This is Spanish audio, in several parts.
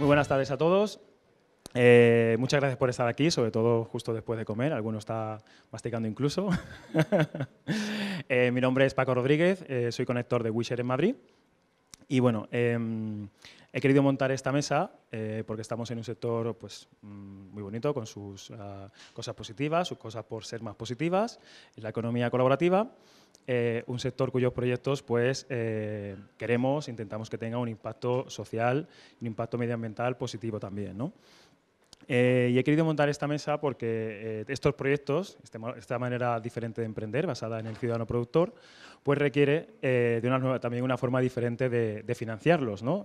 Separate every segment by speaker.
Speaker 1: Muy buenas tardes a todos. Eh, muchas gracias por estar aquí, sobre todo justo después de comer. Alguno está masticando incluso. Eh, mi nombre es Paco Rodríguez, eh, soy conector de Wisher en Madrid. Y bueno, em, he querido montar esta mesa porque estamos en un sector pues, mm, muy bonito, con sus ah, cosas positivas, sus cosas por ser más positivas, la economía colaborativa. Eh, un sector cuyos proyectos pues, eh, queremos, intentamos que tenga un impacto social, un impacto medioambiental positivo también. Eh, y he querido montar esta mesa porque estos proyectos, este esta manera diferente de emprender, basada en el ciudadano productor, pues requiere de una también una forma diferente de, financiarlos. ¿no?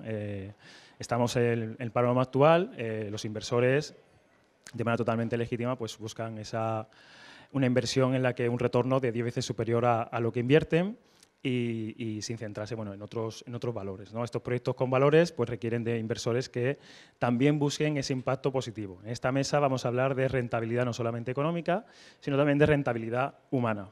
Speaker 1: estamos en el, panorama actual, los inversores, de manera totalmente legítima, pues buscan esa una inversión en la que un retorno de 10 veces superior a, lo que invierten. Y, sin centrarse bueno, en, otros, en otros valores. ¿no? Estos proyectos con valores pues, requieren de inversores que también busquen ese impacto positivo. En esta mesa vamos a hablar de rentabilidad no solamente económica, sino también de rentabilidad humana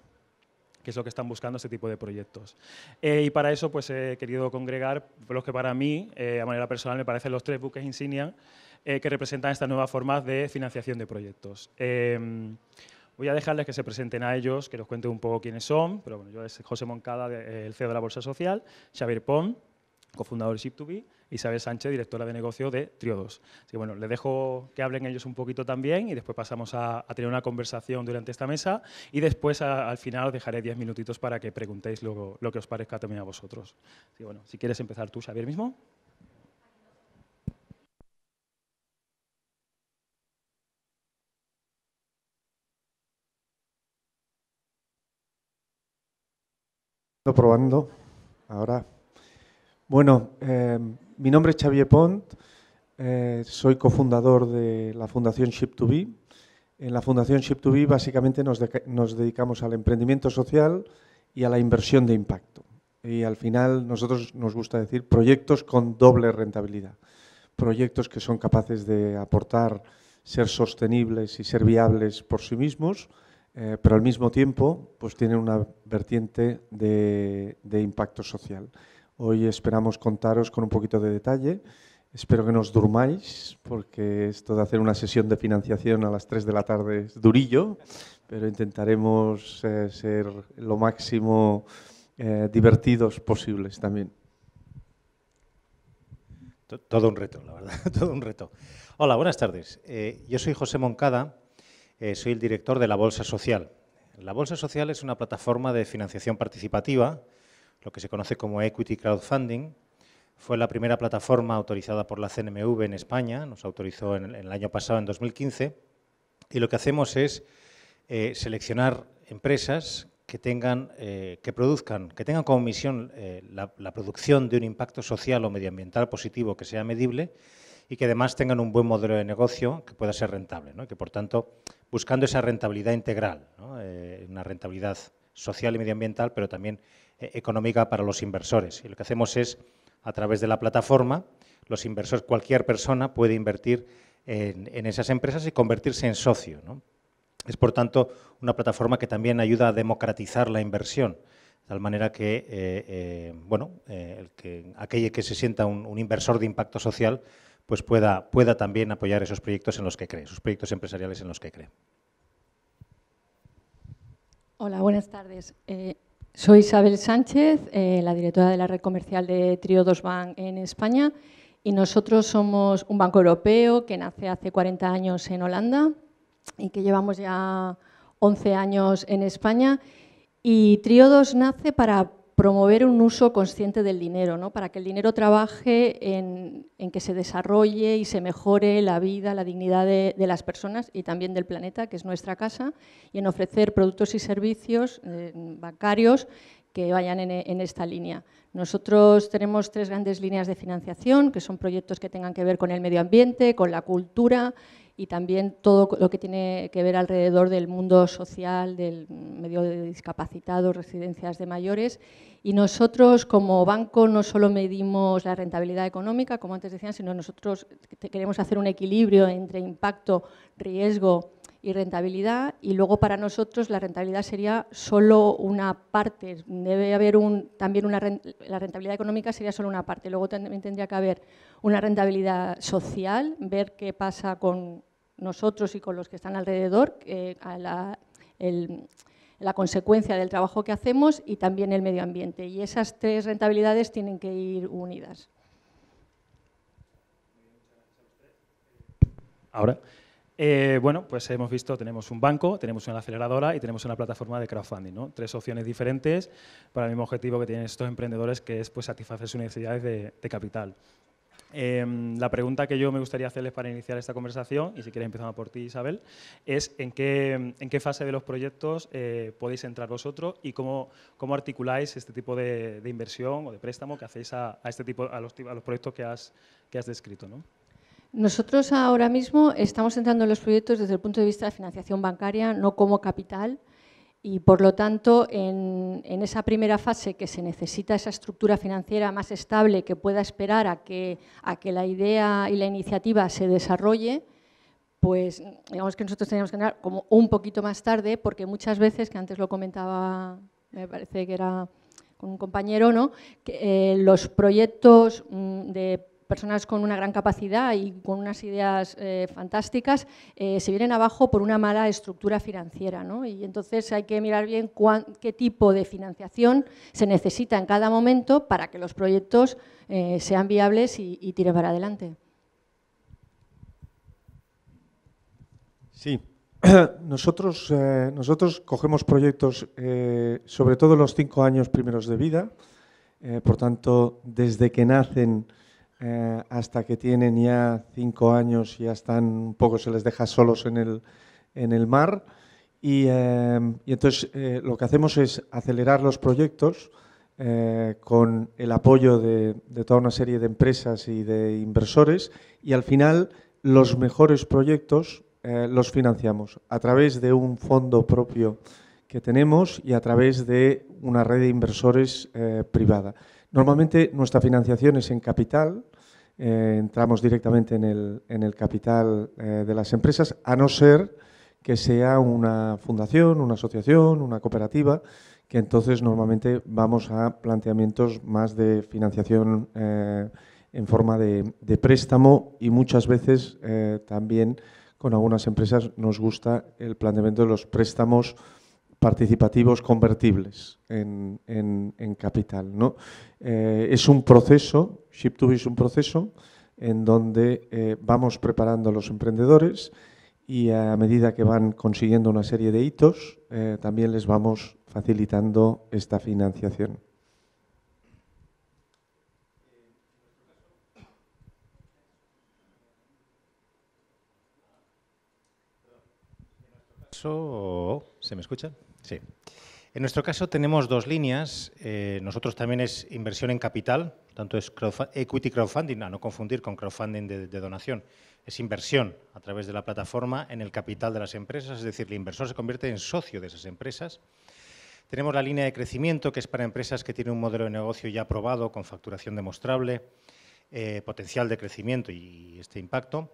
Speaker 1: que es lo que están buscando este tipo de proyectos. Eh, y para eso pues, he querido congregar los que para mí, eh, a manera personal, me parecen los tres buques insignia eh, que representan estas nuevas formas de financiación de proyectos. Voy a dejarles que se presenten a ellos, que nos cuenten un poco quiénes son, pero bueno, yo es José Moncada, eh, el CEO de la Bolsa Social, Xavier Pon, cofundador de Ship2B, y Isabel Sánchez, directora de negocio de Triodos. Así que bueno, les dejo que hablen ellos un poquito también y después pasamos a, tener una conversación durante esta mesa y después al final os dejaré 10 minutitos para que preguntéis lo, lo que os parezca también a vosotros. Así que bueno, si quieres empezar tú, Xavier, mismo.
Speaker 2: probando ahora. Bueno, eh, mi nombre es Xavier Pont, eh, soy cofundador de la Fundación ship 2 b En la Fundación ship 2 b básicamente nos, dedicamos al emprendimiento social y a la inversión de impacto. Y al final nosotros nos gusta decir proyectos con doble rentabilidad, proyectos que son capaces de aportar, ser sostenibles y ser viables por sí mismos, eh, pero al mismo tiempo pues tiene una vertiente de, impacto social. Hoy esperamos contaros con un poquito de detalle. Espero que nos durmáis, porque esto de hacer una sesión de financiación a las 3 de la tarde es durillo, pero intentaremos eh, ser lo máximo eh, divertidos posibles también.
Speaker 3: Todo un reto, la verdad, todo un reto. Hola, buenas tardes. yo soy José Moncada eh, soy el director de la Bolsa Social. La Bolsa Social es una plataforma de financiación participativa, lo que se conoce como Equity Crowdfunding. Fue la primera plataforma autorizada por la CNMV en España, nos autorizó en el año pasado, en 2015, y lo que hacemos es eh, seleccionar empresas que tengan, eh, que produzcan, que tengan como misión la, producción de un impacto social o medioambiental positivo que sea medible y que además tengan un buen modelo de negocio que pueda ser rentable, que por tanto, buscando esa rentabilidad integral, eh, una rentabilidad social y medioambiental, pero también eh, económica para los inversores. Y lo que hacemos es, a través de la plataforma, los inversores, cualquier persona puede invertir en, esas empresas y convertirse en socio. Es, por tanto, una plataforma que también ayuda a democratizar la inversión, de tal manera que, eh, bueno, que aquel que se sienta un inversor de impacto social pues pueda, pueda también apoyar esos proyectos en los que cree, esos proyectos empresariales en los que cree.
Speaker 4: Hola, buenas tardes. Eh, soy Isabel Sánchez, eh, la directora de la red comercial de Triodos Bank en España y nosotros somos un banco europeo que nace hace 40 años en Holanda y que llevamos ya 11 años en España y Triodos nace para promover un uso consciente del dinero, ¿no? para que el dinero trabaje en, que se desarrolle y se mejore la vida, la dignidad de, las personas y también del planeta, que es nuestra casa, y en ofrecer productos y servicios eh, bancarios que vayan en, en, esta línea. Nosotros tenemos tres grandes líneas de financiación, que son proyectos que tengan que ver con el medio ambiente, con la cultura y también todo lo que tiene que ver alrededor del mundo social, del medio de discapacitados, residencias de mayores. Y nosotros como banco no solo medimos la rentabilidad económica, como antes decían, sino nosotros queremos hacer un equilibrio entre impacto, riesgo y rentabilidad y luego para nosotros la rentabilidad sería solo una parte, debe haber un, también una la rentabilidad económica sería solo una parte, luego también tendría que haber una rentabilidad social, ver qué pasa con nosotros y con los que están alrededor, la, la consecuencia del trabajo que hacemos y también el medio ambiente. Y esas tres rentabilidades tienen que ir unidas.
Speaker 1: Ahora, eh, bueno, pues hemos visto, tenemos un banco, tenemos una aceleradora y tenemos una plataforma de crowdfunding, ¿no? Tres opciones diferentes para el mismo objetivo que tienen estos emprendedores, que es pues, satisfacer sus necesidades de, capital. Em, la pregunta que yo me gustaría hacerles para iniciar esta conversación, y si quieres empezar por ti, Isabel, es en qué, fase de los proyectos eh, podéis entrar vosotros y cómo, cómo articuláis este tipo de, inversión o de préstamo que hacéis a, este tipo, a los, proyectos que has, que has descrito.
Speaker 4: Nosotros ahora mismo estamos entrando en los proyectos desde el punto de vista de financiación bancaria, no como capital, y por lo tanto en, esa primera fase que se necesita esa estructura financiera más estable que pueda esperar a que, la idea y la iniciativa se desarrolle, pues digamos que nosotros teníamos que entrar como un poquito más tarde, porque muchas veces, que antes lo comentaba, me parece que era con un compañero, ¿no? Eh, los proyectos mm, de personas con una gran capacidad y con unas ideas eh, fantásticas eh, se vienen abajo por una mala estructura financiera. Y entonces hay que mirar bien qué tipo de financiación se necesita en cada momento para que los proyectos eh, sean viables y, tiren para adelante.
Speaker 2: Sí, nosotros, nosotros cogemos proyectos sobre todo los cinco años primeros de vida, por tanto, desde que nacen eh, hasta que tienen ya cinco años y ya están un poco, se les deja solos en el, mar. Y, eh, entonces eh, lo que hacemos es acelerar los proyectos con el apoyo de, de, toda una serie de empresas y de inversores y al final los mejores proyectos los financiamos a través de un fondo propio que tenemos y a través de una red de inversores privada. Normalmente nuestra financiación es en capital, eh, entramos directamente en el, capital eh, de las empresas, a no ser que sea una fundación, una asociación, una cooperativa, que entonces normalmente vamos a planteamientos más de financiación eh, en forma de, de, préstamo y muchas veces también con algunas empresas nos gusta el planteamiento de los préstamos participativos convertibles en, en, capital. ¿no? Eh, es un proceso, ship to es un proceso en donde eh, vamos preparando a los emprendedores y a medida que van consiguiendo una serie de hitos, eh, también les vamos facilitando esta financiación.
Speaker 3: ¿Se me escucha? Sí. En nuestro caso tenemos dos líneas. Eh, nosotros también es inversión en capital, tanto es equity crowdfunding, a no confundir con crowdfunding de, donación. Es inversión a través de la plataforma en el capital de las empresas, es decir, el inversor se convierte en socio de esas empresas. Tenemos la línea de crecimiento, que es para empresas que tienen un modelo de negocio ya aprobado, con facturación demostrable, eh, potencial de crecimiento y este impacto.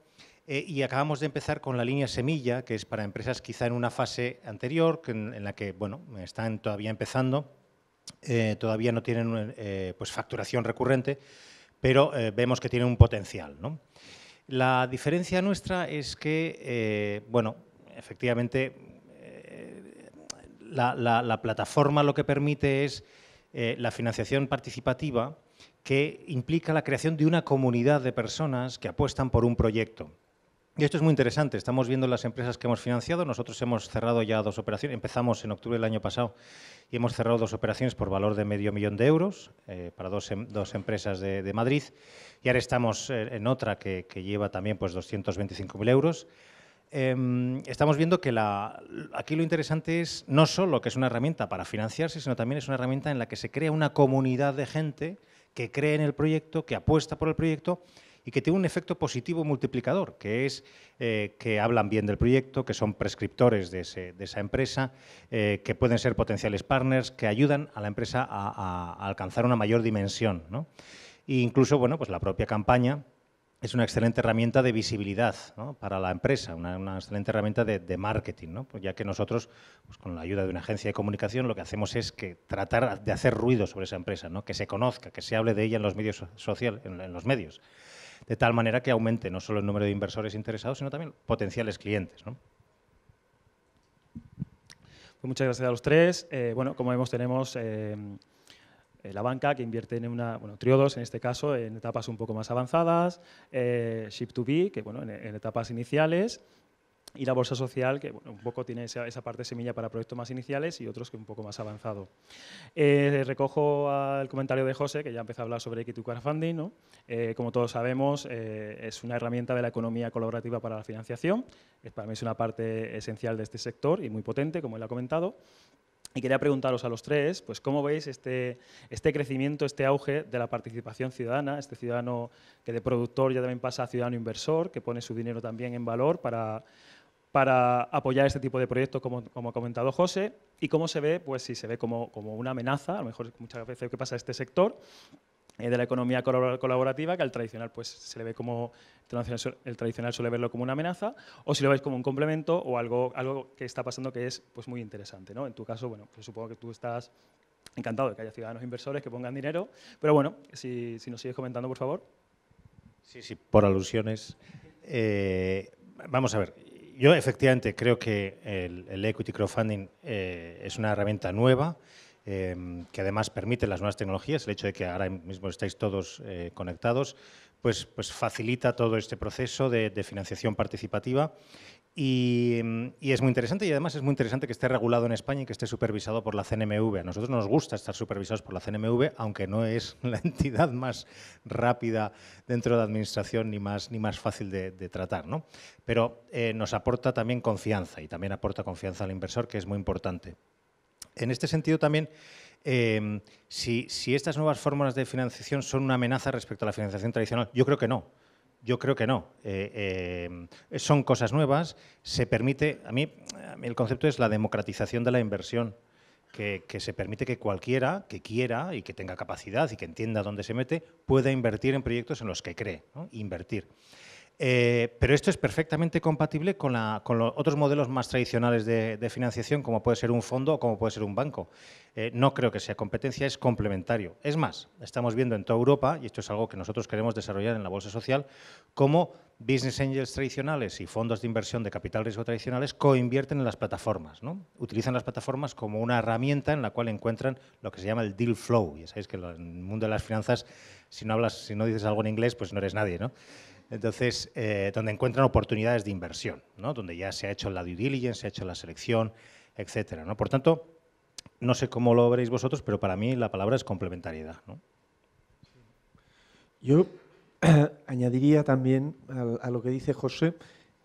Speaker 3: Eh, y acabamos de empezar con la línea semilla, que es para empresas quizá en una fase anterior, en, la que bueno, están todavía empezando, eh, todavía no tienen eh, pues facturación recurrente, pero vemos que tienen un potencial. La diferencia nuestra es que, bueno, efectivamente, la, plataforma lo que permite es la financiación participativa que implica la creación de una comunidad de personas que apuestan por un proyecto. Y esto es muy interesante. Estamos viendo las empresas que hemos financiado. Nosotros hemos cerrado ya dos operaciones. Empezamos en octubre del año pasado y hemos cerrado dos operaciones por valor de medio millón de euros eh, para dos, em, empresas de, Madrid. Y ahora estamos eh, en otra que, lleva también pues, 225.000 euros. Em, estamos viendo que la, aquí lo interesante es no solo que es una herramienta para financiarse, sino también es una herramienta en la que se crea una comunidad de gente que cree en el proyecto, que apuesta por el proyecto y que tiene un efecto positivo multiplicador, que es eh, que hablan bien del proyecto, que son prescriptores de, esa empresa, eh, que pueden ser potenciales partners, que ayudan a la empresa a, alcanzar una mayor dimensión. E incluso, bueno, pues la propia campaña es una excelente herramienta de visibilidad para la empresa, una, excelente herramienta de, marketing, pues ya que nosotros, pues con la ayuda de una agencia de comunicación, lo que hacemos es que tratar de hacer ruido sobre esa empresa, que se conozca, que se hable de ella en los medios sociales, en los medios de tal manera que aumente no solo el número de inversores interesados, sino también potenciales clientes. ¿no?
Speaker 1: Pues muchas gracias a los tres. Eh, bueno, como vemos, tenemos eh, eh, la banca que invierte en una, bueno, Triodos en este caso, en etapas un poco más avanzadas, Ship2B, que bueno, en etapas iniciales, y la bolsa social, que un poco tiene esa, esa, parte semilla para proyectos más iniciales y otros que un poco más avanzado. Eh, recojo el comentario de José, que ya empezó a hablar sobre Equity Crowdfunding. Eh, como todos sabemos, eh, es una herramienta de la economía colaborativa para la financiación. para mí es una parte esencial de este sector y muy potente, como él ha comentado. Y quería preguntaros a los tres, pues cómo veis este, este crecimiento, este auge de la participación ciudadana, este ciudadano que de productor ya también pasa a ciudadano inversor, que pone su dinero también en valor para para apoyar este tipo de proyectos, como, ha comentado José, y cómo se ve, pues si se ve como, como una amenaza, a lo mejor muchas veces que pasa este sector eh, de la economía colaborativa, que al tradicional pues se le ve como, el tradicional suele verlo como una amenaza, o si lo veis como un complemento o algo, algo que está pasando que es pues muy interesante, ¿no? En tu caso, bueno, pues supongo que tú estás encantado de que haya ciudadanos inversores que pongan dinero, pero bueno, si, nos sigues comentando, por favor. Sí, sí,
Speaker 3: por alusiones. Eh, vamos a ver, yo efectivamente creo que el, equity crowdfunding eh, es una herramienta nueva em, que además permite las nuevas tecnologías, el hecho de que ahora mismo estáis todos eh, conectados, pues, pues, facilita todo este proceso de financiación participativa Mm, y, es muy interesante y además es muy interesante que esté regulado en España y que esté supervisado por la CNMV. A nosotros nos gusta estar supervisados por la CNMV, aunque no es la entidad más rápida dentro de la administración ni más, fácil de, tratar. ¿no? Pero eh, nos aporta también confianza y también aporta confianza al inversor, que es muy importante. En este sentido también... Em, si estas nuevas fórmulas de financiación son una amenaza respecto a la financiación tradicional, yo creo que no. Yo creo que no. Eh, eh, son cosas nuevas. Se permite, a mí, el concepto es la democratización de la inversión, que, se permite que cualquiera que quiera y que tenga capacidad y que entienda dónde se mete pueda invertir en proyectos en los que cree, invertir. Eh, pero esto es perfectamente compatible con, los otros modelos más tradicionales de, financiación, como puede ser un fondo o como puede ser un banco. Eh, no creo que sea competencia, es complementario. Es más, estamos viendo en toda Europa, y esto es algo que nosotros queremos desarrollar en la Bolsa Social, cómo business angels tradicionales y fondos de inversión de capital riesgo tradicionales co-invierten en las plataformas. Utilizan las plataformas como una herramienta en la cual encuentran lo que se llama el deal flow. Ya sabéis que en el mundo de las finanzas, si no, hablas, si no dices algo en inglés, pues no eres nadie. ¿no? Entonces, eh, donde encuentran oportunidades de inversión, donde ya se ha hecho la due diligence, se ha hecho la selección, etcétera. Por tanto, no sé cómo lo veréis vosotros, pero para mí la palabra es complementariedad.
Speaker 2: Yo añadiría también a, lo que dice José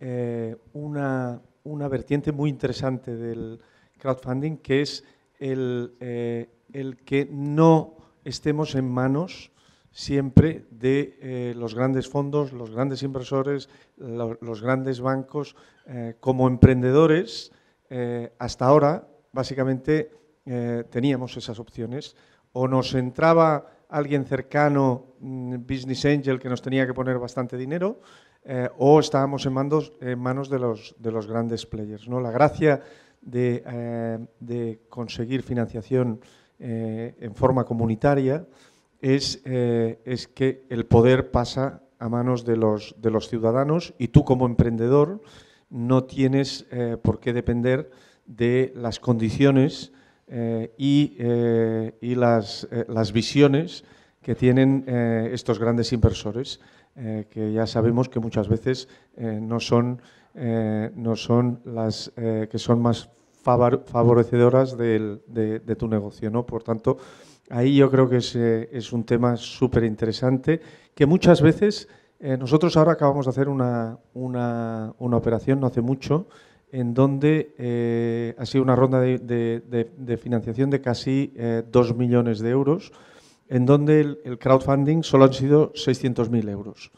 Speaker 2: eh, una, vertiente muy interesante del crowdfunding, que es el, eh, el que no estemos en manos siempre de eh, los grandes fondos, los grandes inversores, los grandes bancos, eh, como emprendedores, eh, hasta ahora básicamente teníamos esas opciones. O nos entraba alguien cercano, mm, business angel, que nos tenía que poner bastante dinero, o estábamos en, manos de los, grandes players. La gracia de conseguir financiación en forma comunitaria es, eh, es que el poder pasa a manos de los, de los ciudadanos y tú como emprendedor no tienes eh, por qué depender de las condiciones eh, y, las, las, visiones que tienen estos grandes inversores, que ya sabemos que muchas veces no son, no son las que son más favorecedoras de, de, tu negocio. ¿no? Por tanto, Ahí yo creo que es, un tema súper interesante que muchas veces eh, nosotros ahora acabamos de hacer una, operación no hace mucho en donde eh, ha sido una ronda de, financiación de casi 2 eh, millones de euros, en donde el, crowdfunding solo han sido 600.000 euros.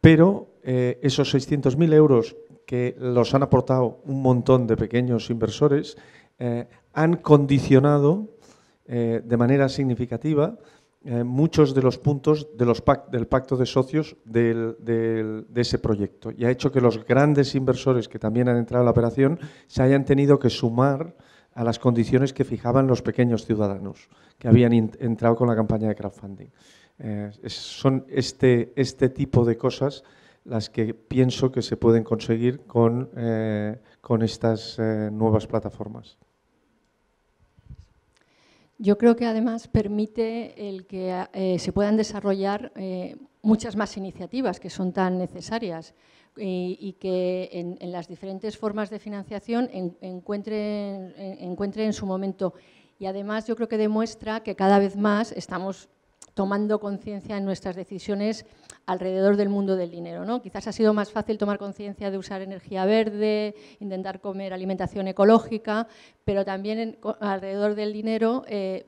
Speaker 2: pero esos 600.000 euros que los han aportado un montón de pequeños inversores han condicionado eh, de manera significativa eh, muchos de los puntos de los del pacto de socios de ese proyecto y ha hecho que los grandes inversores que también han entrado en la operación se hayan tenido que sumar a las condiciones que fijaban los pequeños ciudadanos que habían entrado con la campaña de crowdfunding. Eh, son este, este, tipo de cosas las que pienso que se pueden conseguir con estas nuevas plataformas.
Speaker 4: Yo creo que además permite el que eh, se puedan desarrollar eh, muchas más iniciativas que son tan necesarias y, que en, las diferentes formas de financiación encuentren, en su momento. Y además yo creo que demuestra que cada vez más estamos tomando conciencia en nuestras decisiones alrededor del mundo del dinero. ¿no? Quizás ha sido más fácil tomar conciencia de usar energía verde, intentar comer alimentación ecológica, pero también alrededor del dinero, eh,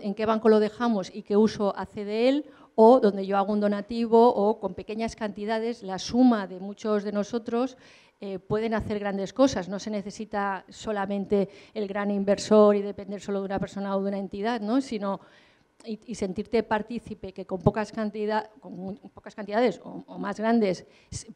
Speaker 4: en qué banco lo dejamos y qué uso hace de él o donde yo hago un donativo o con pequeñas cantidades, la suma de muchos de nosotros eh, pueden hacer grandes cosas. No se necesita solamente el gran inversor y depender solo de una persona o de una entidad, ¿no? sino y, sentirte partícipe, que con pocas, con pocas cantidades o, más grandes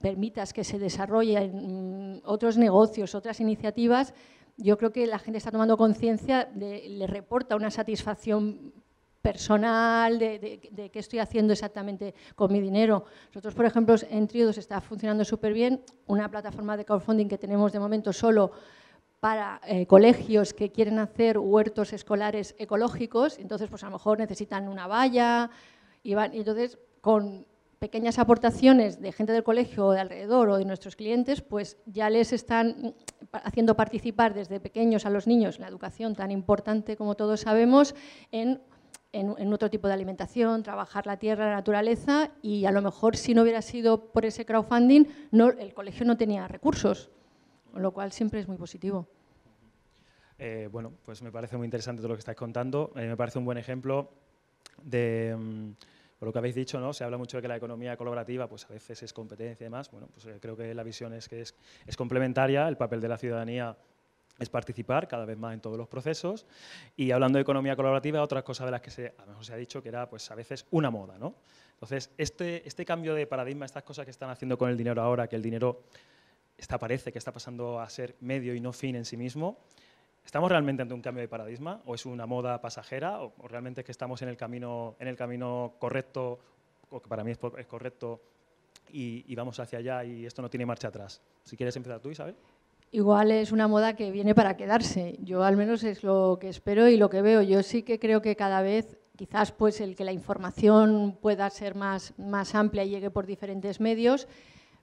Speaker 4: permitas que se desarrollen mm, otros negocios, otras iniciativas, yo creo que la gente está tomando conciencia, le reporta una satisfacción personal, de, de, qué estoy haciendo exactamente con mi dinero. Nosotros, por ejemplo, en Triodos está funcionando súper bien, una plataforma de crowdfunding que tenemos de momento solo para eh, colegios que quieren hacer huertos escolares ecológicos, entonces pues a lo mejor necesitan una valla, y, van, y entonces con pequeñas aportaciones de gente del colegio o de alrededor o de nuestros clientes, pues ya les están haciendo participar desde pequeños a los niños la educación tan importante como todos sabemos, en, otro tipo de alimentación, trabajar la tierra, la naturaleza y a lo mejor si no hubiera sido por ese crowdfunding, no, el colegio no tenía recursos, con lo cual siempre es muy positivo.
Speaker 1: Eh, bueno, pues me parece muy interesante todo lo que estáis contando. Eh, me parece un buen ejemplo de... Mm, por lo que habéis dicho, ¿no? se habla mucho de que la economía colaborativa pues a veces es competencia y demás. Bueno, pues eh, creo que la visión es que es, complementaria, el papel de la ciudadanía es participar cada vez más en todos los procesos. Y hablando de economía colaborativa, otras cosas de las que a lo mejor se ha dicho que era pues a veces una moda. ¿no? Entonces, este, este cambio de paradigma, estas cosas que están haciendo con el dinero ahora, que el dinero está, parece que está pasando a ser medio y no fin en sí mismo, ¿Estamos realmente ante un cambio de paradigma o es una moda pasajera o, realmente es que estamos en el camino, en el camino correcto, o que para mí es, correcto, y, vamos hacia allá y esto no tiene marcha atrás? Si quieres empezar tú, Isabel.
Speaker 4: Igual es una moda que viene para quedarse. Yo al menos es lo que espero y lo que veo. Yo sí que creo que cada vez, quizás pues el que la información pueda ser más, más amplia y llegue por diferentes medios,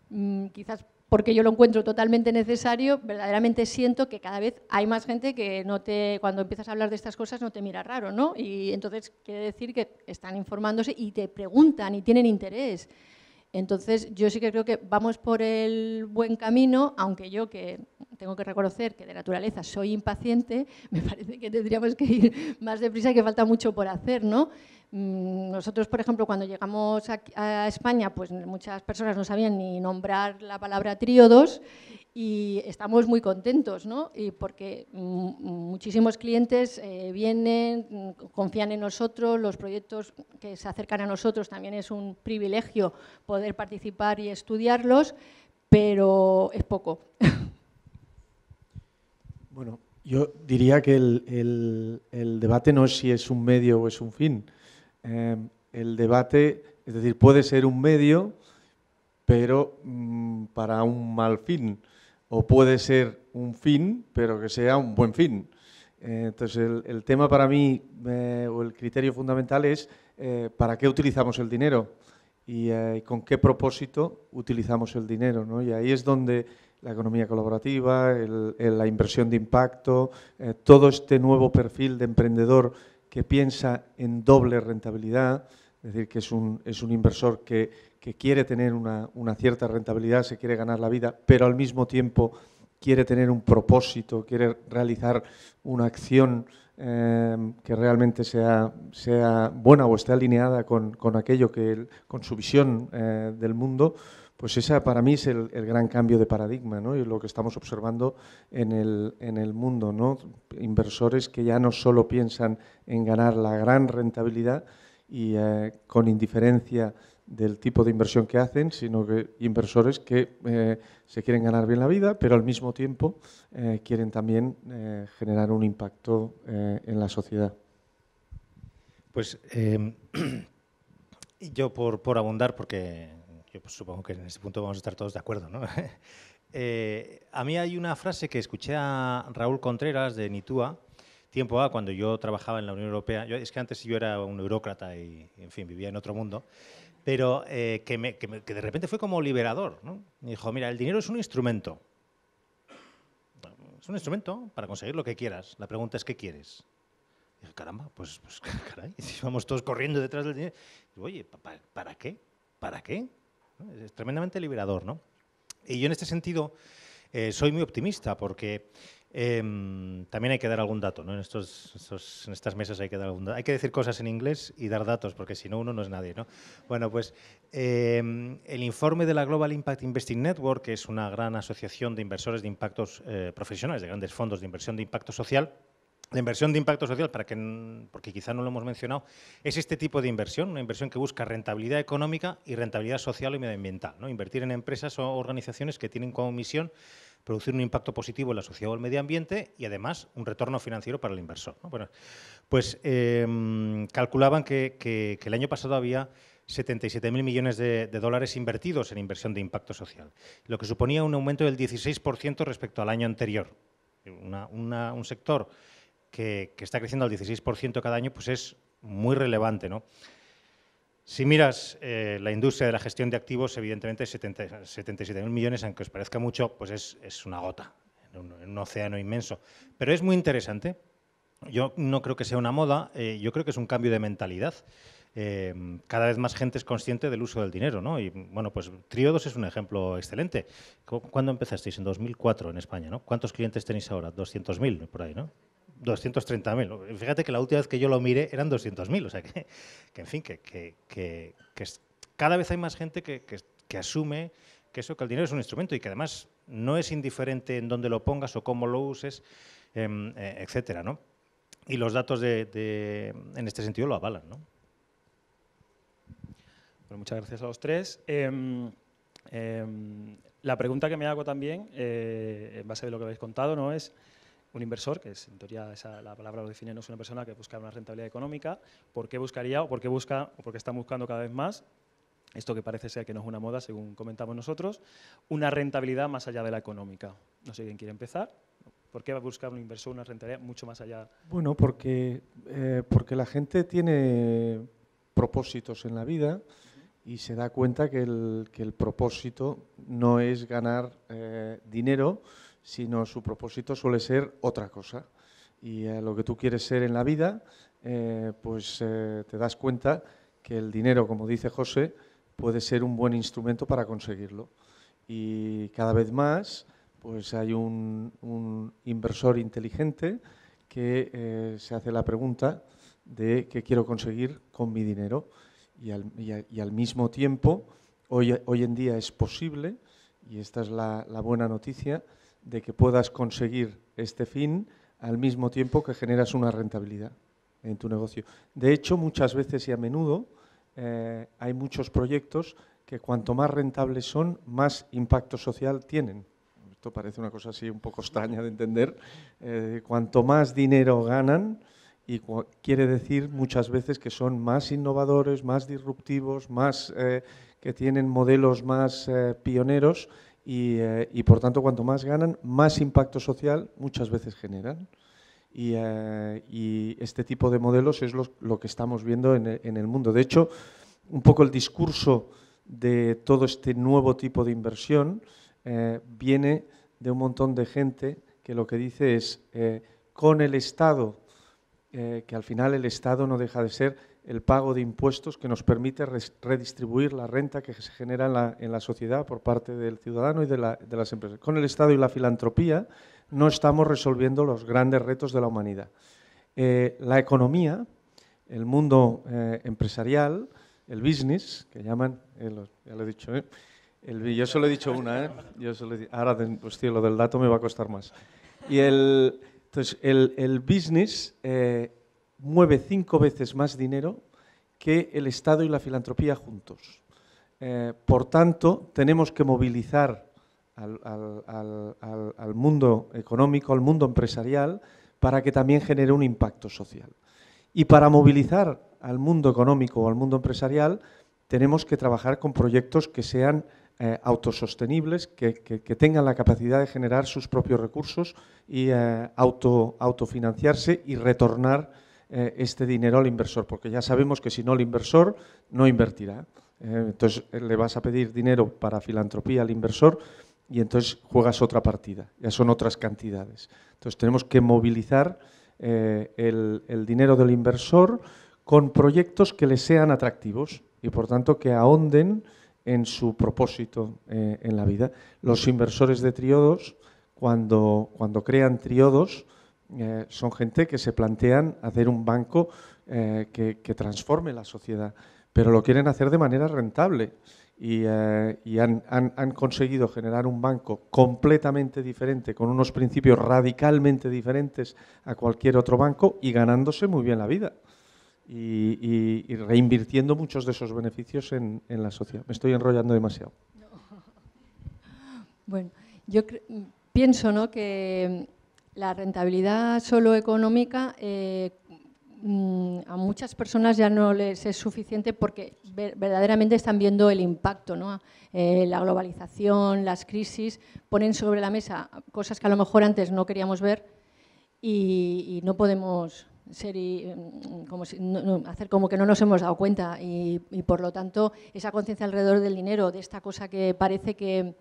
Speaker 4: mm, quizás porque yo lo encuentro totalmente necesario, verdaderamente siento que cada vez hay más gente que no te, cuando empiezas a hablar de estas cosas no te mira raro, ¿no? Y entonces quiere decir que están informándose y te preguntan y tienen interés. Entonces yo sí que creo que vamos por el buen camino, aunque yo que tengo que reconocer que de naturaleza soy impaciente, me parece que tendríamos que ir más deprisa y que falta mucho por hacer, ¿no? Mm, nosotros, por ejemplo, cuando llegamos a, España, pues muchas personas no sabían ni nombrar la palabra tríodos y estamos muy contentos, ¿no? Y porque mm, mm, muchísimos clientes eh, vienen, confían en nosotros, los proyectos que se acercan a nosotros también es un privilegio poder participar y estudiarlos, pero es poco.
Speaker 2: Bueno, yo diría que el debate no es si es un medio o es un fin Em, el debate, es decir, puede ser un medio, pero mm, para un mal fin, o puede ser un fin, pero que sea un buen fin. Eh, entonces, el, tema para mí, o el criterio fundamental es eh, para qué utilizamos el dinero eh, y con qué propósito utilizamos el dinero. ¿no? Y ahí es donde la economía colaborativa, la inversión de impacto, todo este nuevo perfil de emprendedor que piensa en doble rentabilidad, es decir, que es un, inversor que, quiere tener una, cierta rentabilidad, se quiere ganar la vida, pero al mismo tiempo quiere tener un propósito, quiere realizar una acción em, que realmente sea, sea, buena o esté alineada con, aquello que, con su visión eh, del mundo. Pues esa para mí es el, gran cambio de paradigma ¿no? y lo que estamos observando en el, mundo. ¿no? Inversores que ya no solo piensan en ganar la gran rentabilidad y eh, con indiferencia del tipo de inversión que hacen, sino que inversores que eh, se quieren ganar bien la vida, pero al mismo tiempo eh, quieren también generar un impacto en la sociedad. Pues em,
Speaker 3: yo por, por abundar, porque yo pues, supongo que en este punto vamos a estar todos de acuerdo, ¿no? Eh, a mí hay una frase que escuché a Raúl Contreras de Nitúa, tiempo A, ah, cuando yo trabajaba en la Unión Europea, es que antes yo era un eurócrata y, en fin, vivía en otro mundo, pero eh, que, de repente fue como liberador, Me dijo, mira, el dinero es un instrumento. Es un instrumento para conseguir lo que quieras. La pregunta es, ¿qué quieres? Y dije, caramba, pues, pues caray, si vamos todos corriendo detrás del dinero. Oye, ¿para qué? ¿Para qué? Es tremendamente liberador, Y yo en este sentido eh, soy muy optimista porque em, también hay que dar algún dato, En, estas mesas hay que dar algún Hay que decir cosas en inglés y dar datos, porque si no, uno no es nadie, Bueno, pues em, el informe de la Global Impact Investing Network, que es una gran asociación de inversores de impactos eh, profesionales, de grandes fondos de inversión de impacto social, la inversión de impacto social, para que, porque quizá no lo hemos mencionado, es este tipo de inversión, una inversión que busca rentabilidad económica y rentabilidad social y medioambiental. ¿no? Invertir en empresas o organizaciones que tienen como misión producir un impacto positivo en la sociedad o el medio ambiente y además un retorno financiero para el inversor. pues em, calculaban que, el año pasado había 77.000 millones de, dólares invertidos en inversión de impacto social, lo que suponía un aumento del 16% respecto al año anterior. un sector que, está creciendo al 16% cada año, pues es muy relevante. ¿no? Si miras eh, la industria de la gestión de activos, evidentemente 77.000 millones, aunque os parezca mucho, pues es, es una gota en un, océano inmenso. Pero es muy interesante. Yo no creo que sea una moda, eh, yo creo que es un cambio de mentalidad. Eh, cada vez más gente es consciente del uso del dinero, ¿no? Y bueno, pues Triodos es un ejemplo excelente. ¿Cuándo empezasteis? En 2004 en España, ¿no? ¿Cuántos clientes tenéis ahora? 200.000 por ahí, ¿no? 230.000. Fíjate que la última vez que yo lo miré eran 200.000. O sea que, en fin, que, cada vez hay más gente que, asume que eso, que el dinero es un instrumento y que además no es indiferente en dónde lo pongas o cómo lo uses, em, eh, etcétera, Y los datos de, en este sentido
Speaker 1: lo avalan, ¿no? muchas gracias a los tres. Em, em, la pregunta que me hago también, eh, en base a lo que habéis contado, ¿no? es un inversor, que es, en teoría esa, la palabra lo define, no es una persona que busca una rentabilidad económica, ¿por qué buscaría o por qué busca o por qué está buscando cada vez más? Esto que parece ser que no es una moda, según comentamos nosotros, una rentabilidad más allá de la económica. No sé quién quiere empezar. ¿Por qué va a buscar un inversor una rentabilidad mucho más allá?
Speaker 2: Bueno, porque, eh, porque la gente tiene propósitos en la vida y se da cuenta que el, propósito no es ganar eh, dinero, sino su propósito suele ser otra cosa. Y eh, lo que tú quieres ser en la vida, eh, pues eh, te das cuenta que el dinero, como dice José, puede ser un buen instrumento para conseguirlo. Y cada vez más, pues hay un, inversor inteligente que se hace la pregunta de qué quiero conseguir con mi dinero. Y al, mismo tiempo, hoy, en día es posible, y esta es la buena noticia, de que puedas conseguir este fin al mismo tiempo que generas una rentabilidad en tu negocio. De hecho, muchas veces y a menudo eh, hay muchos proyectos que cuanto más rentables son, más impacto social tienen. Esto parece una cosa así un poco extraña de entender. Eh, cuanto más dinero ganan, y quiere decir muchas veces que son más innovadores, más disruptivos, más eh, que tienen modelos más pioneros eh, y, por tanto cuanto más ganan, más impacto social muchas veces generan. Y, eh, este tipo de modelos es lo, que estamos viendo en, el mundo. De hecho, un poco el discurso de todo este nuevo tipo de inversión eh, viene de un montón de gente que lo que dice es, con el Estado, que al final el Estado no deja de ser el pago de impuestos que nos permite redistribuir la renta que se genera en la, en la sociedad por parte del ciudadano y de, la, de, las empresas. Con el Estado y la filantropía no estamos resolviendo los grandes retos de la humanidad. Eh, la economía, el mundo eh, empresarial, el business, que llaman, eh, ya lo he dicho, yo solo he dicho una, yo ahora pues, lo del dato me va a costar más. Y el, entonces, el, el business mueve cinco veces más dinero que el Estado y la filantropía juntos. Eh, por tanto, tenemos que movilizar al, mundo económico, al mundo empresarial, para que también genere un impacto social. Y para movilizar al mundo económico o al mundo empresarial, tenemos que trabajar con proyectos que sean eh, autosostenibles, que, tengan la capacidad de generar sus propios recursos y eh, autofinanciarse y retornar eh, este dinero al inversor, porque ya sabemos que si no el inversor no invertirá. Eh, entonces eh, le vas a pedir dinero para filantropía al inversor y entonces juegas otra partida, ya son otras cantidades. Entonces tenemos que movilizar el, dinero del inversor con proyectos que le sean atractivos y por tanto que ahonden en su propósito en la vida. Los inversores de triodos, cuando, cuando crean triodos, eh, son gente que se plantean hacer un banco eh, que, transforme la sociedad, pero lo quieren hacer de manera rentable y, eh, han, conseguido generar un banco completamente diferente, con unos principios radicalmente diferentes a cualquier otro banco y ganándose muy bien la vida. Y, reinvirtiendo muchos de esos beneficios en, la sociedad. Me estoy enrollando demasiado.
Speaker 4: Bueno, yo pienso ¿no? que la rentabilidad solo económica eh, mm, a muchas personas ya no les es suficiente porque verdaderamente están viendo el impacto. Eh, la globalización, las crisis ponen sobre la mesa cosas que a lo mejor antes no queríamos ver y, no podemos ser mm, como hacer como que no nos hemos dado cuenta y por lo tanto esa conciencia alrededor del dinero, de esta cosa que parece que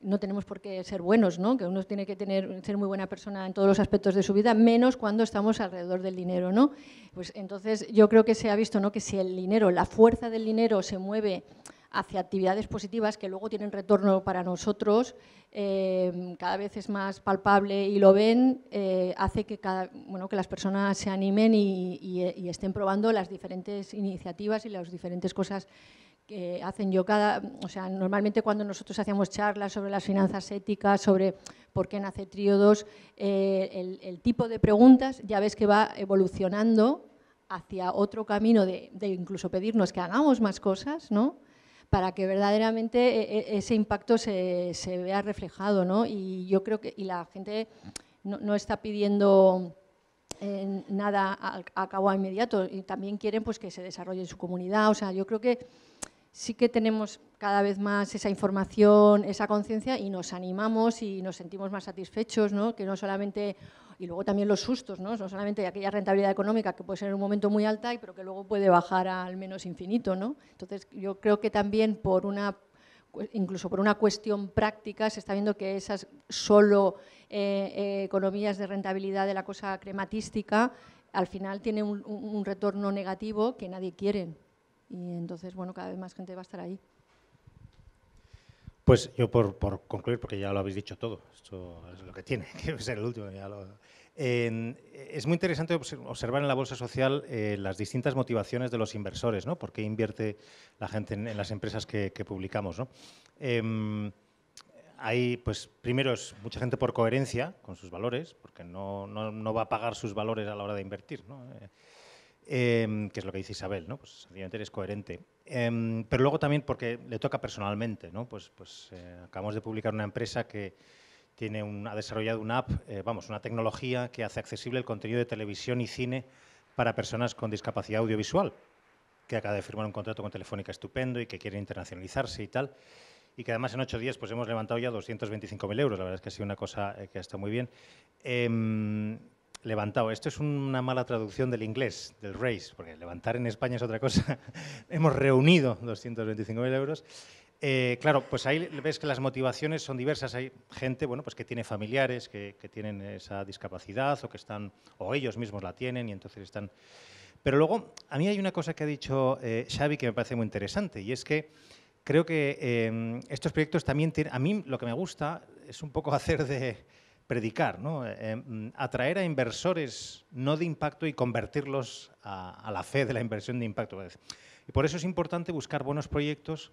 Speaker 4: no tenemos por qué ser buenos, ¿no? que uno tiene que tener, ser muy buena persona en todos los aspectos de su vida, menos cuando estamos alrededor del dinero. ¿no? Pues entonces yo creo que se ha visto ¿no? que si el dinero, la fuerza del dinero se mueve hacia actividades positivas que luego tienen retorno para nosotros, eh, cada vez es más palpable y lo ven, eh, hace que, cada, bueno, que las personas se animen y, y estén probando las diferentes iniciativas y las diferentes cosas que hacen yo cada, o sea, normalmente cuando nosotros hacíamos charlas sobre las finanzas éticas, sobre por qué nace Tríodos, eh, el, tipo de preguntas ya ves que va evolucionando hacia otro camino de, incluso pedirnos que hagamos más cosas, ¿no? Para que verdaderamente e, e, ese impacto se, vea reflejado, ¿no? Y yo creo que y la gente no, está pidiendo eh, nada a, a, cabo inmediato y también quieren pues que se desarrolle en su comunidad. O sea, yo creo que sí que tenemos cada vez más esa información, esa conciencia y nos animamos y nos sentimos más satisfechos, ¿no? que no solamente, y luego también los sustos, ¿no? no solamente aquella rentabilidad económica que puede ser en un momento muy alta, pero que luego puede bajar al menos infinito. ¿no? Entonces yo creo que también por una incluso por una cuestión práctica, se está viendo que esas solo eh, eh economías de rentabilidad de la cosa crematística al final tienen un retorno negativo que nadie quiere. Y entonces, bueno, cada vez más gente va a estar ahí.
Speaker 3: Pues yo por, concluir, porque ya lo habéis dicho todo, esto es lo que tiene, que ser el último. es muy interesante observar en la bolsa social eh, las distintas motivaciones de los inversores, ¿no? ¿Por qué invierte la gente en, las empresas que, publicamos, ¿no? Em, hay, pues, primero es mucha gente por coherencia con sus valores, porque no, no, va a pagar sus valores a la hora de invertir, ¿no? Eh, Em, que es lo que dice Isabel, ¿no? Pues sencillamente eres coherente. Em, pero luego también porque le toca personalmente, ¿no? Pues, pues eh, acabamos de publicar una empresa que tiene un, ha desarrollado una app, eh, vamos, una tecnología que hace accesible el contenido de televisión y cine para personas con discapacidad audiovisual, que acaba de firmar un contrato con Telefónica estupendo y que quiere internacionalizarse y tal y que además en ocho días pues hemos levantado ya 225.000 euros. La verdad es que ha sido una cosa eh, que ha estado muy bien. Em, levantado. Esto es una mala traducción del inglés, del raise, porque levantar en España es otra cosa. Hemos reunido 225.000 euros. Eh, claro, pues ahí ves que las motivaciones son diversas. Hay gente, bueno, pues que tiene familiares que, tienen esa discapacidad o que están, o ellos mismos la tienen y entonces están. Pero luego, a mí hay una cosa que ha dicho eh, Xavi que me parece muy interesante y es que creo que eh, estos proyectos también tienen. A mí lo que me gusta es un poco hacer de predicar, ¿no? Eh, eh, mm, atraer a inversores no de impacto y convertirlos a, la fe de la inversión de impacto. Y por eso es importante buscar buenos proyectos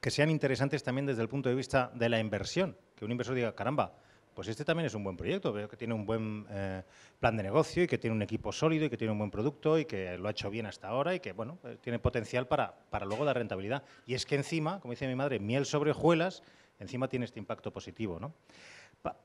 Speaker 3: que sean interesantes también desde el punto de vista de la inversión, que un inversor diga, caramba, pues este también es un buen proyecto, veo que tiene un buen eh, plan de negocio y que tiene un equipo sólido y que tiene un buen producto y que lo ha hecho bien hasta ahora y que, bueno, tiene potencial para, para luego dar rentabilidad. Y es que encima, como dice mi madre, miel sobre hojuelas, encima tiene este impacto positivo, ¿no?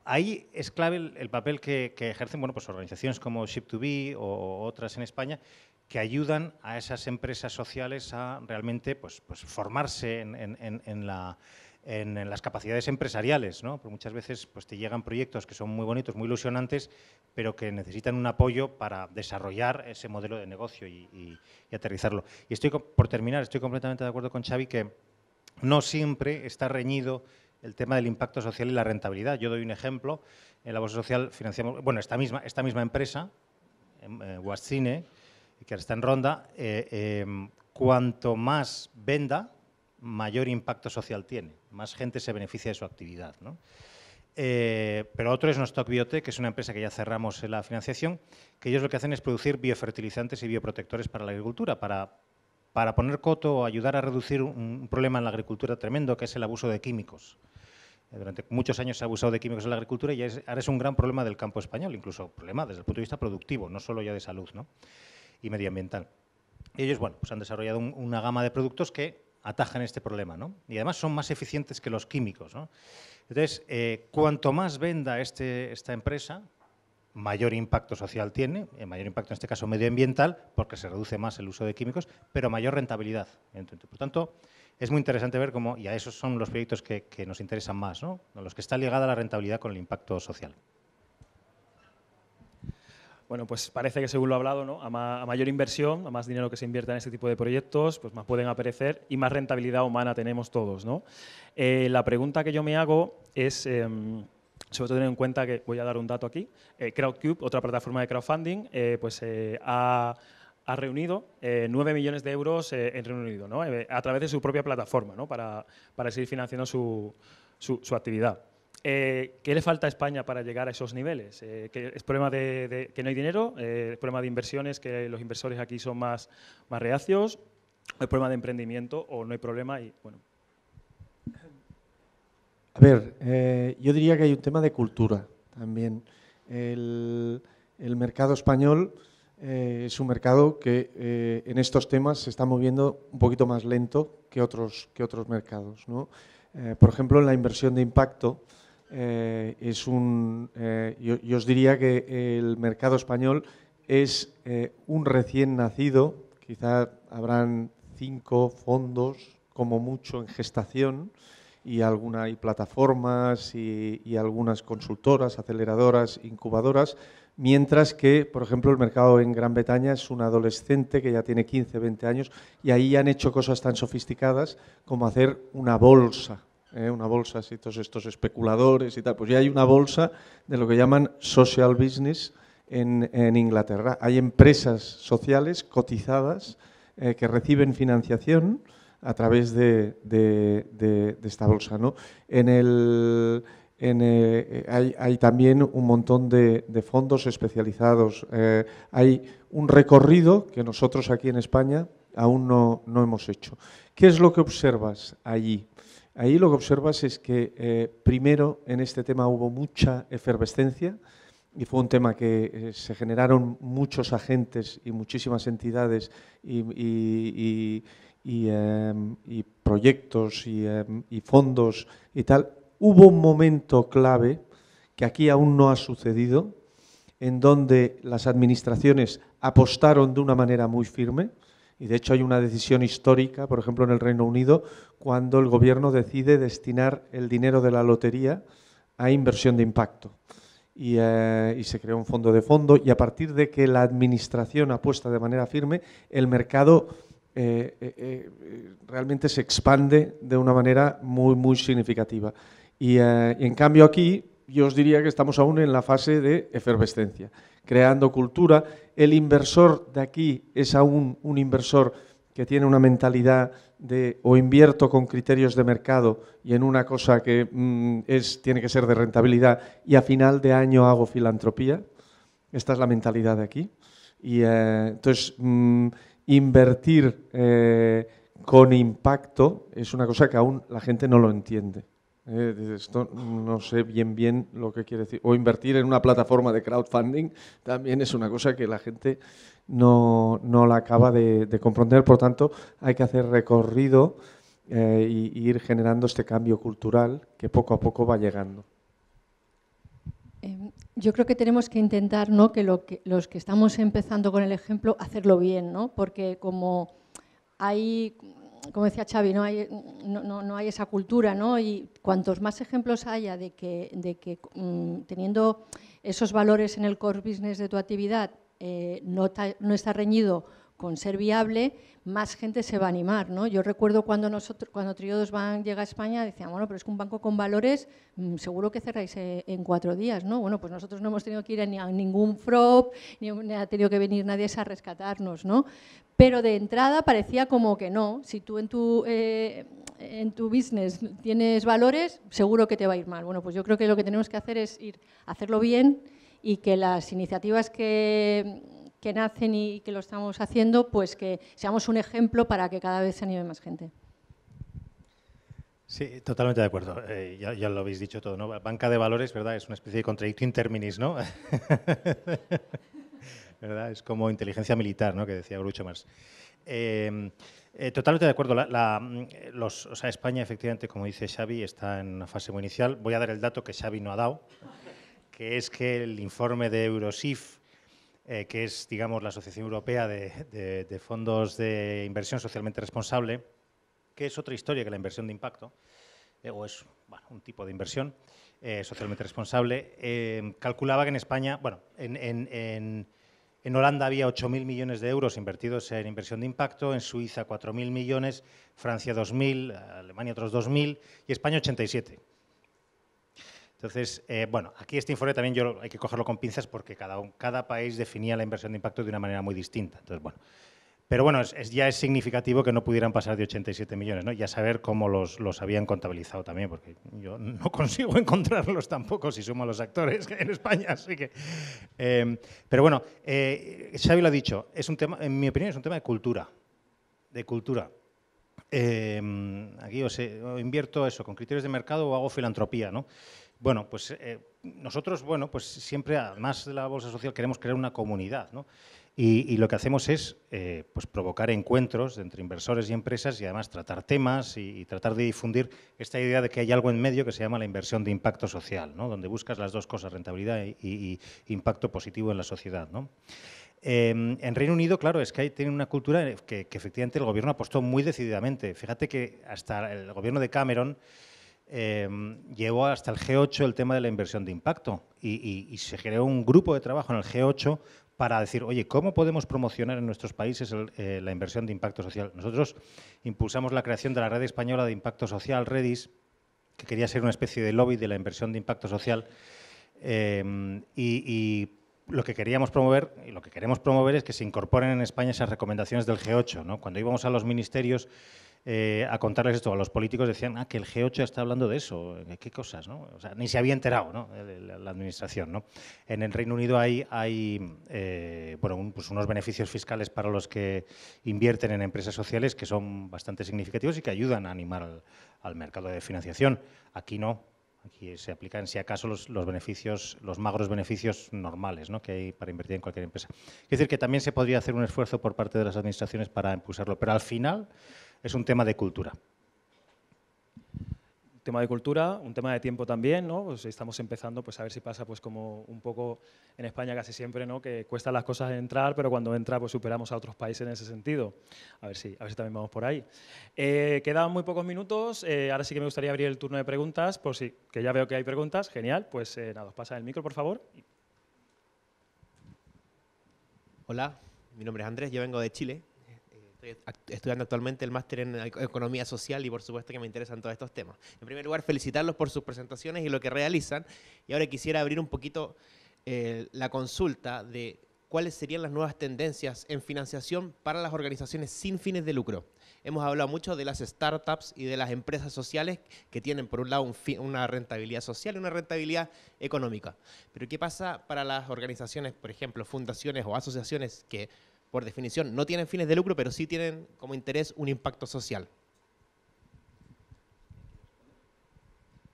Speaker 3: Ahí es clave el, papel que, ejercen bueno, pues organizaciones como Ship2B o otras en España que ayudan a esas empresas sociales a realmente pues, pues formarse en, las capacidades empresariales. ¿no? muchas veces pues, te llegan proyectos que son muy bonitos, muy ilusionantes, pero que necesitan un apoyo para desarrollar ese modelo de negocio y, y aterrizarlo. Y estoy, por terminar, estoy completamente de acuerdo con Xavi que no siempre está reñido el tema del impacto social y la rentabilidad. Yo doy un ejemplo. En la abuso Social financiamos, bueno, esta misma, esta misma empresa, em, eh, que que está en ronda, eh, em, cuanto más venda, mayor impacto social tiene. Más gente se beneficia de su actividad. Eh, pero otro es Nostoc Biotech, que es una empresa que ya cerramos la financiación, que ellos lo que hacen es producir biofertilizantes y bioprotectores para la agricultura, para, poner coto o ayudar a reducir un, problema en la agricultura tremendo, que es el abuso de químicos. Durante muchos años se ha abusado de químicos en la agricultura y es, ahora es un gran problema del campo español, incluso problema desde el punto de vista productivo, no solo ya de salud ¿no? y medioambiental. Y ellos bueno, pues han desarrollado una gama de productos que atajan este problema ¿no? y además son más eficientes que los químicos. ¿no? Entonces, eh, cuanto más venda este, esta empresa, mayor impacto social tiene, eh, mayor impacto en este caso medioambiental, porque se reduce más el uso de químicos, pero mayor rentabilidad. Por tanto, es muy interesante ver cómo, y a esos son los proyectos que, nos interesan más, ¿no? los que están ligados a la rentabilidad con el impacto social.
Speaker 1: Bueno, pues parece que según lo hablado, ¿no? a, mayor inversión, a más dinero que se invierta en este tipo de proyectos, pues más pueden aparecer y más rentabilidad humana tenemos todos. ¿no? Eh, la pregunta que yo me hago es... Em, sobre todo teniendo en cuenta que voy a dar un dato aquí. Eh, Crowdcube, otra plataforma de crowdfunding, eh, pues ha, ha reunido 9 eh, millones de euros eh, en Reino Unido, eh, a través de su propia plataforma, para, seguir financiando su, actividad. ¿Qué le falta a España para llegar a esos niveles? que ¿Es problema de, que no hay dinero? ¿Es problema de inversiones, que los inversores aquí son más, más reacios? ¿Es problema de emprendimiento o no hay problema? Y, bueno.
Speaker 2: A ver, yo diría que hay un tema de cultura también. El, el mercado español eh, es un mercado que eh, en estos temas se está moviendo un poquito más lento que otros, que otros mercados. Eh, por ejemplo, en la inversión de impacto, es un, yo, os diría que el mercado español es un recién nacido, quizá habrán cinco fondos como mucho en gestación y alguna plataformas y algunas consultoras, aceleradoras, incubadoras, mientras que, por ejemplo, el mercado en Gran Bretaña es un adolescente que ya tiene 15, 20 años y ahí han hecho cosas tan sofisticadas como hacer una bolsa, ¿eh? una bolsa, así todos estos especuladores y tal. Pues ya hay una bolsa de lo que llaman social business en, Inglaterra. Hay empresas sociales cotizadas eh, que reciben financiación a través de, de esta bolsa. ¿no? En el eh, eh, hay, también un montón de, fondos especializados. Eh, hay un recorrido que nosotros aquí en España aún no, hemos hecho. ¿Qué es lo que observas allí? Ahí lo que observas es que primero en este tema hubo mucha efervescencia y fue un tema que se generaron muchos agentes y muchísimas entidades y em, proyectos em, y fondos y tal hubo un momento clave que aquí aún no ha sucedido, en donde las administraciones apostaron de una manera muy firme, y de hecho hay una decisión histórica, por ejemplo, en el Reino Unido, cuando el gobierno decide destinar el dinero de la lotería a inversión de impacto. Y, eh, se creó un fondo de fondo y a partir de que la administración apuesta de manera firme, el mercado eh, eh, realmente se expande de una manera muy, muy significativa. Y, eh, en cambio aquí yo os diría que estamos aún en la fase de efervescencia, creando cultura. El inversor de aquí es aún un inversor que tiene una mentalidad de o invierto con criterios de mercado y en una cosa que mm, tiene que ser de rentabilidad y a final de año hago filantropía. Esta es la mentalidad de aquí. Y eh, entonces, mm, invertir eh, con impacto es una cosa que aún la gente no lo entiende. Eh, esto no sé bien bien lo que quiere decir. O invertir en una plataforma de crowdfunding también es una cosa que la gente no, la acaba de, comprender. Por tanto, hay que hacer recorrido e y, ir generando este cambio cultural que poco a poco va llegando.
Speaker 4: Em, yo creo que tenemos que intentar ¿no? que, lo que los que estamos empezando con el ejemplo, hacerlo bien, ¿no? porque como hay como decía Xavi, no hay, no, no, hay esa cultura, ¿no? Y cuantos más ejemplos haya de que, de que mm, teniendo esos valores en el core business de tu actividad eh, no está reñido con ser viable, más gente se va a animar. ¿no? Yo recuerdo cuando, nosotros, cuando Triodos Bank llega a España, decíamos, bueno, pero es que un banco con valores mm, seguro que cerráis eh, en cuatro días. ¿no? Bueno, pues nosotros no hemos tenido que ir a, ningún FROP, ni ha tenido que venir nadie a rescatarnos. ¿no? Pero de entrada parecía como que no. Si tú en tu, eh, en tu business tienes valores, seguro que te va a ir mal. Bueno, pues yo creo que lo que tenemos que hacer es ir a hacerlo bien y que las iniciativas que que nacen y que lo estamos haciendo, pues que seamos un ejemplo para que cada vez se anime más gente.
Speaker 3: Sí, totalmente de acuerdo. Eh, ya, lo habéis dicho todo, ¿no? Banca de valores, ¿verdad? Es una especie de contradicto interminis, ¿no? ¿Verdad? Es como inteligencia militar, ¿no? Que decía Grucho Mars. Em, eh, totalmente de acuerdo. Mm, España, efectivamente, como dice Xavi, está en una fase muy inicial. Voy a dar el dato que Xavi no ha dado, que es que el informe de Eurosif eh, que es, digamos, la Asociación Europea de, Fondos de Inversión Socialmente Responsable, que es otra historia que la inversión de impacto, eh, o es un tipo de inversión eh, socialmente responsable, em, calculaba que en España, bueno, en, en Holanda había 8.000 millones de euros invertidos en inversión de impacto, en Suiza 4.000 millones, Francia 2.000, Alemania otros 2.000 y España 87. Entonces, eh, bueno, aquí este informe también yo hay que cogerlo con pinzas porque cada, cada país definía la inversión de impacto de una manera muy distinta. Entonces, bueno. Pero bueno, es, ya es significativo que no pudieran pasar de 87 millones, ¿no? Ya saber cómo los, habían contabilizado también, porque yo no consigo encontrarlos tampoco si sumo a los actores en España, así que... Em, pero bueno, eh, Xavi lo ha dicho, es un tema, en mi opinión es un tema de cultura, de cultura. Em, aquí os, invierto eso, con criterios de mercado o hago filantropía, ¿no? Bueno, pues eh, nosotros, bueno, pues siempre, además de la Bolsa Social, queremos crear una comunidad, ¿no? Y, lo que hacemos es eh, pues provocar encuentros entre inversores y empresas y además tratar temas y, tratar de difundir esta idea de que hay algo en medio que se llama la inversión de impacto social, ¿no? donde buscas las dos cosas, rentabilidad y, impacto positivo en la sociedad. ¿no? Em, en Reino Unido, claro, es que hay, una cultura que, que efectivamente el gobierno apostó muy decididamente. Fíjate que hasta el gobierno de Cameron eh, llevó hasta el G8 el tema de la inversión de impacto y, se creó un grupo de trabajo en el G8 para decir, oye, ¿cómo podemos promocionar en nuestros países eh, la inversión de impacto social? Nosotros impulsamos la creación de la red española de impacto social, Redis, que quería ser una especie de lobby de la inversión de impacto social em, y, lo que queríamos promover y lo que queremos promover es que se incorporen en España esas recomendaciones del G8. Cuando íbamos a los ministerios eh, a contarles esto a los políticos, decían, ah, que el G8 está hablando de eso, eh, qué cosas, ¿no? O sea, ni se había enterado, ¿no? La, administración, ¿no? En el Reino Unido hay, hay eh, pues unos beneficios fiscales para los que invierten en empresas sociales que son bastante significativos y que ayudan a animar al, mercado de financiación. Aquí no, Aquí se aplican, si acaso, los, beneficios, los magros beneficios normales que hay para invertir en cualquier empresa. Es decir, que también se podría hacer un esfuerzo por parte de las administraciones para impulsarlo, pero al final es un tema de cultura.
Speaker 1: Un tema de cultura, un tema de tiempo también, ¿no? Pues estamos empezando, pues a ver si pasa, pues como un poco en España casi siempre, ¿no? Que cuestan las cosas entrar, pero cuando entra, pues superamos a otros países en ese sentido. A ver si, a ver si también vamos por ahí. Eh, quedan muy pocos minutos. Eh, ahora sí que me gustaría abrir el turno de preguntas, por si que ya veo que hay preguntas. Genial. Pues eh, nada, os pasa el micro, por favor. Hola, mi nombre es Andrés, yo vengo de Chile.
Speaker 3: Estoy estudiando actualmente el máster en Economía Social y por supuesto que me interesan todos estos temas. En primer lugar, felicitarlos por sus presentaciones y lo que realizan. Y ahora quisiera abrir un poquito eh, la consulta de cuáles serían las nuevas tendencias en financiación para las organizaciones sin fines de lucro. Hemos hablado mucho de las startups y de las empresas sociales que tienen, por un lado, una rentabilidad social y una rentabilidad económica. Pero ¿qué pasa para las organizaciones, por ejemplo, fundaciones o asociaciones que por definición, no tienen fines de lucro, pero sí tienen como interés un impacto social.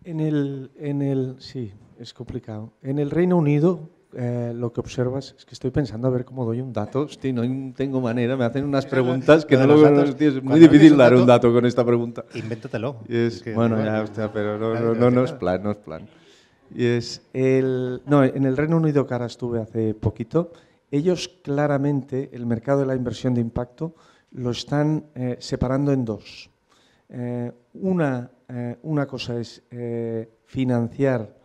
Speaker 2: En el, sí, es complicado. En el Reino Unido, eh, lo que observas es que estoy pensando a ver cómo doy un dato. Hostia, no tengo manera, me hacen unas preguntas que no lo Es muy difícil dar un dato con esta pregunta. Invéntatelo. bueno, ya, pero no, es plan, no es plan. Y es no, en el Reino Unido, que ahora estuve hace poquito, ellos claramente el mercado de la inversión de impacto lo están eh, separando en dos. Eh, eh, una, cosa es financiar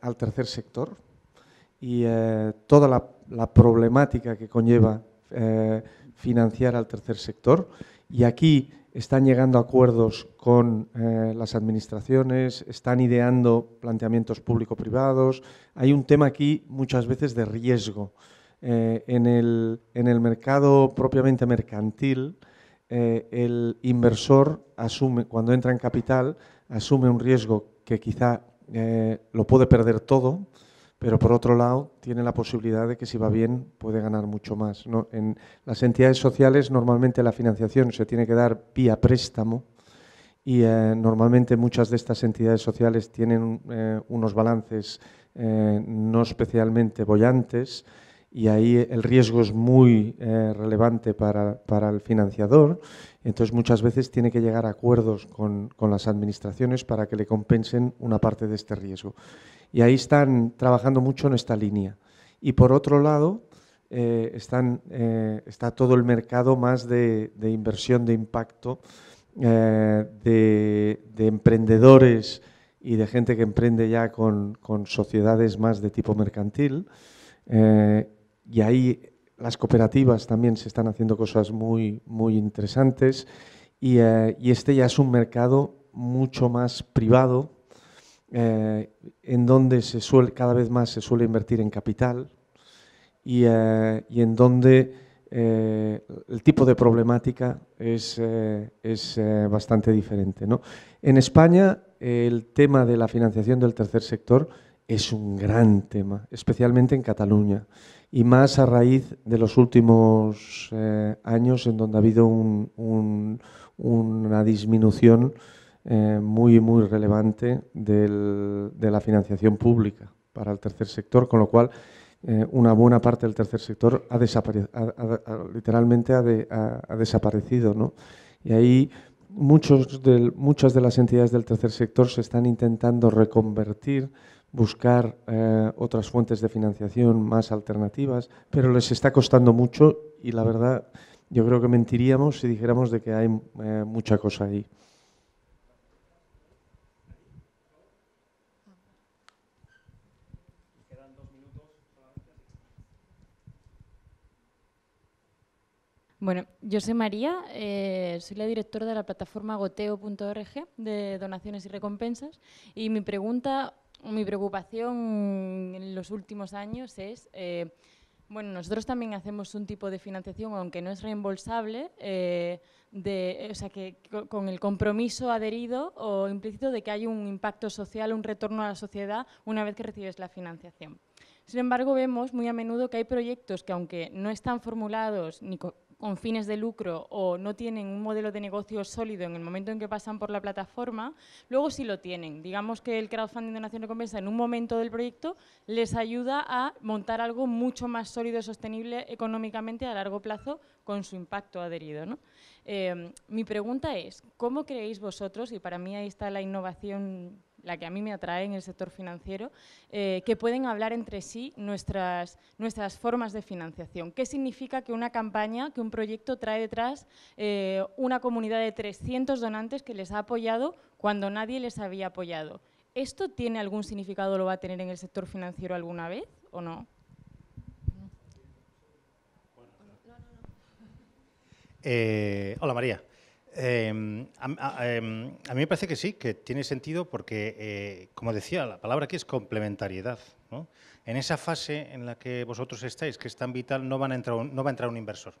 Speaker 2: al tercer sector y toda la, la, problemática que conlleva financiar al tercer sector. Y aquí están llegando a acuerdos con las administraciones, están ideando planteamientos público-privados. Hay un tema aquí muchas veces de riesgo. Eh, en, el, mercado propiamente mercantil, eh, el inversor asume, cuando entra en capital, asume un riesgo que quizá eh, lo puede perder todo, pero por otro lado tiene la posibilidad de que si va bien puede ganar mucho más. En las entidades sociales normalmente la financiación se tiene que dar vía préstamo y normalmente muchas de estas entidades sociales tienen unos balances no especialmente bollantes y ahí el riesgo es muy eh, relevante para, el financiador. Entonces muchas veces tiene que llegar a acuerdos con, las administraciones para que le compensen una parte de este riesgo. Y ahí están trabajando mucho en esta línea. Y por otro lado, eh, eh, está todo el mercado más de, inversión de impacto, de, emprendedores y de gente que emprende ya con, sociedades más de tipo mercantil y ahí las cooperativas también se están haciendo cosas muy, muy interesantes y, eh, este ya es un mercado mucho más privado, eh, en donde se suele, cada vez más se suele invertir en capital y, eh, en donde el tipo de problemática es, bastante diferente. En España el tema de la financiación del tercer sector es un gran tema, especialmente en Cataluña y más a raíz de los últimos eh, años en donde ha habido una disminución eh, muy, muy relevante de la financiación pública para el tercer sector, con lo cual eh, una buena parte del tercer sector ha ha, literalmente ha, desaparecido. Y ahí muchos muchas de las entidades del tercer sector se están intentando reconvertir buscar eh, otras fuentes de financiación más alternativas, pero les está costando mucho y la verdad yo creo que mentiríamos si dijéramos de que hay eh, mucha cosa ahí.
Speaker 5: Bueno, yo soy María, eh, soy la directora de la plataforma goteo.org de donaciones y recompensas y mi pregunta mi preocupación en los últimos años es, eh, bueno, nosotros también hacemos un tipo de financiación, aunque no es reembolsable, eh, eh, o sea, que con el compromiso adherido o implícito de que hay un impacto social, un retorno a la sociedad una vez que recibes la financiación. Sin embargo, vemos muy a menudo que hay proyectos que, aunque no están formulados ni, con fines de lucro o no tienen un modelo de negocio sólido en el momento en que pasan por la plataforma, luego sí lo tienen. Digamos que el crowdfunding de Nación Compensa, en un momento del proyecto les ayuda a montar algo mucho más sólido y sostenible económicamente a largo plazo con su impacto adherido. ¿no? Eh, mi pregunta es, ¿cómo creéis vosotros, y para mí ahí está la innovación la que a mí me atrae en el sector financiero, eh, que pueden hablar entre sí nuestras, nuestras formas de financiación. ¿Qué significa que una campaña, que un proyecto trae detrás eh, una comunidad de 300 donantes que les ha apoyado cuando nadie les había apoyado? ¿Esto tiene algún significado, lo va a tener en el sector financiero alguna vez o no?
Speaker 3: Eh, hola María. Em, em, a, mí me parece que sí, que tiene sentido porque, eh, como decía, la palabra aquí es complementariedad. En esa fase en la que vosotros estáis, que es tan vital, no, a entrar, no va a entrar un inversor,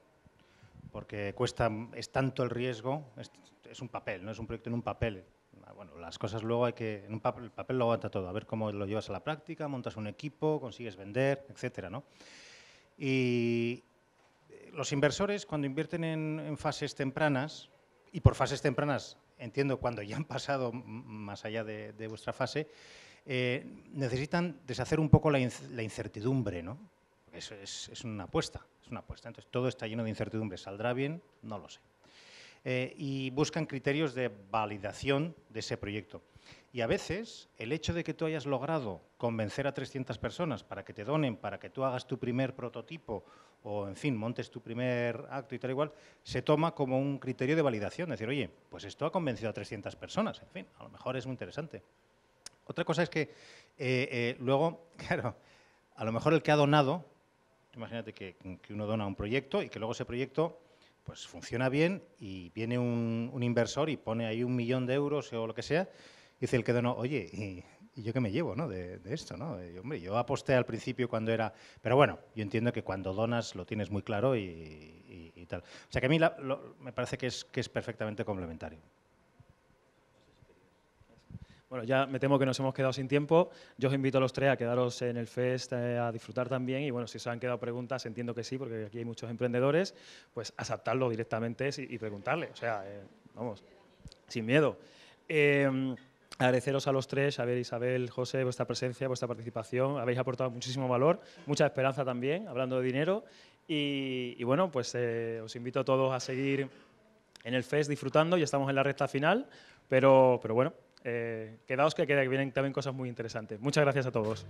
Speaker 3: porque cuesta, es tanto el riesgo, es, un papel, no es un proyecto en un papel. Ah, bueno, las cosas luego hay que, en un papel, el papel lo aguanta todo, a ver cómo lo llevas a la práctica, montas un equipo, consigues vender, etcétera, ¿no? Y eh, los inversores cuando invierten en fases tempranas, y por fases tempranas, entiendo cuando ya han pasado más allá de, vuestra fase, eh, necesitan deshacer un poco la, incertidumbre, ¿no? es, una apuesta, es una apuesta. Entonces todo está lleno de incertidumbre. ¿Saldrá bien? No lo sé. Eh, y buscan criterios de validación de ese proyecto. Y a veces el hecho de que tú hayas logrado convencer a 300 personas para que te donen, para que tú hagas tu primer prototipo o en fin, montes tu primer acto y tal igual, se toma como un criterio de validación, decir, oye, pues esto ha convencido a 300 personas, en fin, a lo mejor es muy interesante. Otra cosa es que eh, eh, luego, claro, a lo mejor el que ha donado, imagínate que, uno dona un proyecto y que luego ese proyecto pues funciona bien y viene un, un inversor y pone ahí un millón de euros o lo que sea, y dice el que donó, oye, y ¿y yo qué me llevo ¿no? de, esto? ¿no? yo aposté al principio cuando era... Pero bueno, yo entiendo que cuando donas lo tienes muy claro y, tal. O sea que a mí
Speaker 1: me parece que es, es perfectamente complementario. Bueno, ya me temo que nos hemos quedado sin tiempo. Yo os invito a los tres a quedaros en el Fest, eh, a disfrutar también. Y bueno, si os han quedado preguntas, entiendo que sí, porque aquí hay muchos emprendedores, pues aceptarlo directamente y, preguntarle. O sea, eh, vamos, sin miedo. Eh, Agradeceros a los tres, a ver Isabel, José, vuestra presencia, vuestra participación. Habéis aportado muchísimo valor, mucha esperanza también, hablando de dinero. Y, bueno, pues eh, os invito a todos a seguir en el FES disfrutando. Ya estamos en la recta final, pero, pero bueno, eh, quedaos que, que vienen también cosas muy interesantes. Muchas gracias a todos.